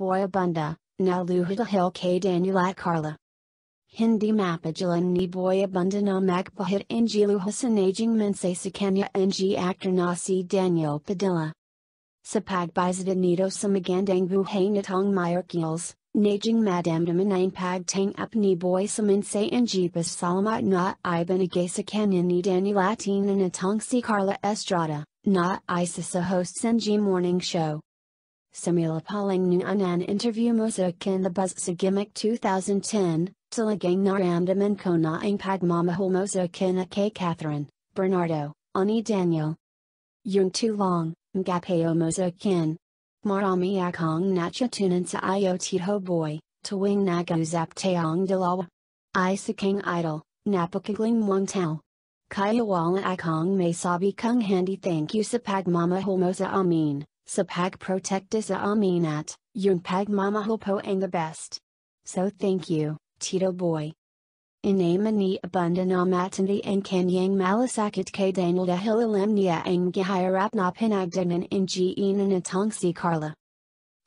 Boyabunda, Naluhuda Hill K. Danulat Carla. Hindi Mapajalan ni Boyabunda na Magpahit Ngiluhasan Aging Mense Sakanya Ng Actor Nasi Daniel Padilla. Sapagbizadan nito sa magandang buhay natong mayarkiels, Naging madamdaman ang pagtang up ni boy sa ang ng salamat na ibanagay sa kanya ni Danny Latina na tong si Carla Estrada, na isa sa hosts ng Morning Show. Samila Paling Nuanan interview in the Buzz Sagimic 2010, Tilagang Narandaman Konaang Pagmamahul Mozakin K. Catherine, Bernardo, Ani Daniel. Yung Tu Long, Ngapeo Mozakin. Marami Akong Nachatunan sa Iot Ho Boy, Tawing Naguzap Taong Dalawa. Isakang Idol, Napakagling Wang Tao. wala Akong May Sabi Kung Handi Thank You Sapagmamahul Moza Amin. Sapag protectus aminat, yunpag mamahulpoang the best. So thank you, Tito boy. Inamani abundanamatanthi and kanyang malasakit kadanalda hilalemnia ang gihirapna pinagdanan in si Carla.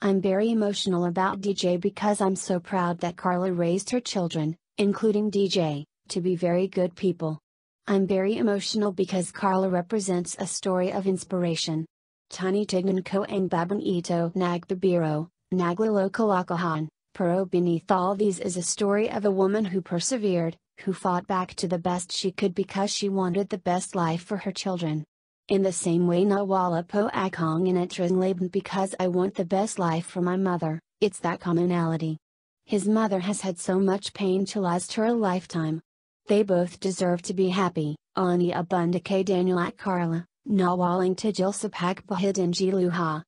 I'm very emotional about DJ because I'm so proud that Carla raised her children, including DJ, to be very good people. I'm very emotional because Carla represents a story of inspiration, Tani Tigmanko and Baban Ito Nagbabiro, Naglalokalokahan, Pero beneath all these is a story of a woman who persevered, who fought back to the best she could because she wanted the best life for her children. In the same way Nawala Po Akong and Laban, because I want the best life for my mother, it's that commonality. His mother has had so much pain to last her a lifetime. They both deserve to be happy, Ani Abundake Daniel at Carla. Nawaling Tijil Sapak Bahidin Jiluha.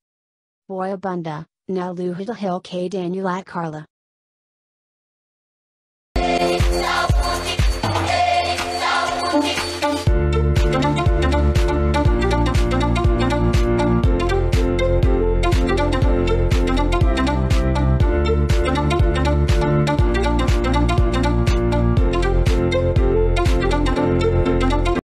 Boyabunda, Naluhidahil K Danulat Karla.